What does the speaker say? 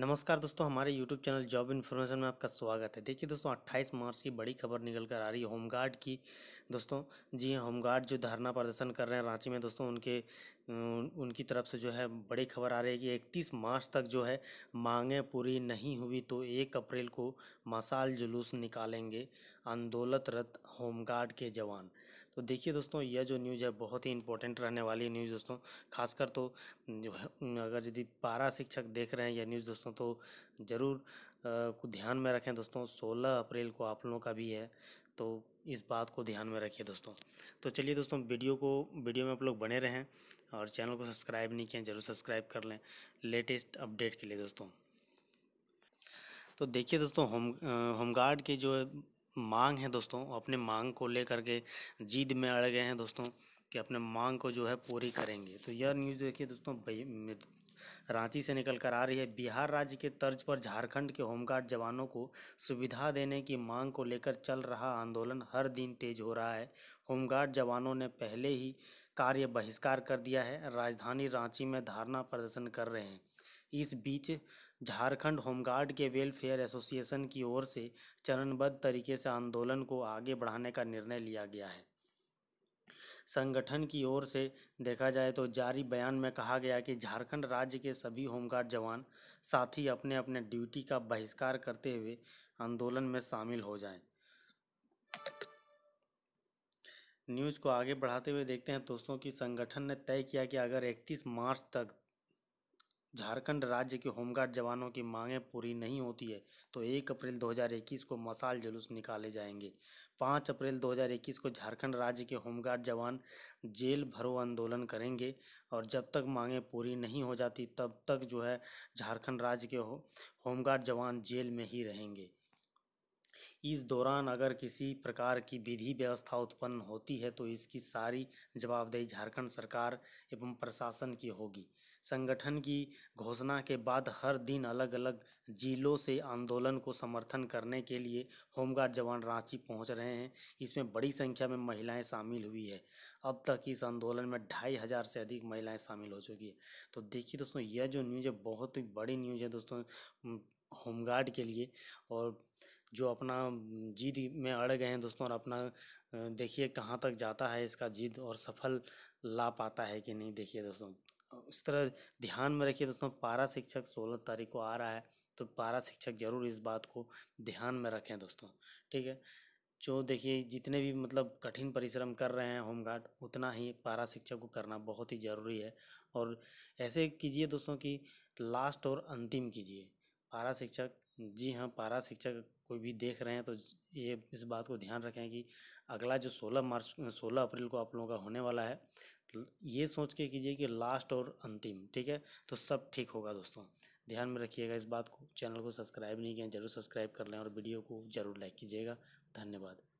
नमस्कार दोस्तों हमारे YouTube चैनल जॉब इन्फॉर्मेशन में आपका स्वागत है देखिए दोस्तों 28 मार्च की बड़ी खबर निकल कर आ रही है होमगार्ड की दोस्तों जी हाँ, होमगार्ड जो धरना प्रदर्शन कर रहे हैं रांची में दोस्तों उनके उनकी तरफ से जो है बड़ी खबर आ रही है कि इकतीस मार्च तक जो है मांगें पूरी नहीं हुई तो एक अप्रैल को मसाल जुलूस निकालेंगे आंदोलनरत होमगार्ड के जवान तो देखिए दोस्तों यह जो न्यूज़ है बहुत ही इंपॉर्टेंट रहने वाली न्यूज़ दोस्तों खासकर तो अगर यदि पारा शिक्षक देख रहे हैं यह न्यूज़ दोस्तों तो ज़रूर को ध्यान में रखें दोस्तों सोलह अप्रैल को आप लोगों का भी है तो इस बात को ध्यान में रखिए दोस्तों तो चलिए दोस्तों वीडियो को वीडियो में आप लोग बने रहें और चैनल को सब्सक्राइब नहीं किया जरूर सब्सक्राइब कर लें लेटेस्ट अपडेट के लिए दोस्तों तो देखिए दोस्तों होम होमगार्ड की जो मांग है दोस्तों अपने मांग को लेकर के जीद में अड़ गए हैं दोस्तों कि अपने मांग को जो है पूरी करेंगे तो यह न्यूज़ देखिए दोस्तों रांची से निकल कर आ रही है बिहार राज्य के तर्ज पर झारखंड के होमगार्ड जवानों को सुविधा देने की मांग को लेकर चल रहा आंदोलन हर दिन तेज हो रहा है होमगार्ड जवानों ने पहले ही कार्य बहिष्कार कर दिया है राजधानी रांची में धारणा प्रदर्शन कर रहे हैं इस बीच झारखंड होमगार्ड के वेलफेयर एसोसिएशन की ओर से चरणबद्ध तरीके से आंदोलन को आगे बढ़ाने का निर्णय लिया गया है संगठन की ओर से देखा जाए तो जारी बयान में कहा गया कि झारखंड राज्य के सभी होमगार्ड जवान साथी अपने अपने ड्यूटी का बहिष्कार करते हुए आंदोलन में शामिल हो जाएं। न्यूज़ को आगे बढ़ाते हुए देखते हैं दोस्तों कि संगठन ने तय किया कि अगर 31 मार्च तक झारखंड राज्य के होमगार्ड जवानों की मांगें पूरी नहीं होती है तो 1 अप्रैल 2021 को मसाल जुलूस निकाले जाएंगे 5 अप्रैल 2021 को झारखंड राज्य के होमगार्ड जवान जेल भरो आंदोलन करेंगे और जब तक मांगें पूरी नहीं हो जाती तब तक जो है झारखंड राज्य के हो होमगार्ड जवान जेल में ही रहेंगे इस दौरान अगर किसी प्रकार की विधि व्यवस्था उत्पन्न होती है तो इसकी सारी जवाबदेही झारखंड सरकार एवं प्रशासन की होगी संगठन की घोषणा के बाद हर दिन अलग अलग जिलों से आंदोलन को समर्थन करने के लिए होमगार्ड जवान रांची पहुंच रहे हैं इसमें बड़ी संख्या में महिलाएं शामिल हुई है अब तक इस आंदोलन में ढाई हज़ार से अधिक महिलाएं शामिल हो चुकी है तो देखिए दोस्तों यह जो न्यूज़ है बहुत ही बड़ी न्यूज़ है दोस्तों होमगार्ड के लिए और जो अपना जिद में अड़ गए हैं दोस्तों और अपना देखिए कहाँ तक जाता है इसका जिद और सफल ला पाता है कि नहीं देखिए दोस्तों इस तरह ध्यान में रखिए दोस्तों पारा शिक्षक सोलह तारीख को आ रहा है तो पारा शिक्षक जरूर इस बात को ध्यान में रखें दोस्तों ठीक है जो देखिए जितने भी मतलब कठिन परिश्रम कर रहे हैं होमगार्ड उतना ही पारा शिक्षक को करना बहुत ही ज़रूरी है और ऐसे कीजिए दोस्तों कि लास्ट और अंतिम कीजिए पारा शिक्षक जी हाँ पारा शिक्षक कोई भी देख रहे हैं तो ये इस बात को ध्यान रखें कि अगला जो सोलह मार्च सोलह अप्रैल को आप लोगों का होने वाला है ये सोच के कीजिए कि लास्ट और अंतिम ठीक है तो सब ठीक होगा दोस्तों ध्यान में रखिएगा इस बात को चैनल को सब्सक्राइब नहीं किया जरूर सब्सक्राइब कर लें और वीडियो को जरूर लाइक कीजिएगा धन्यवाद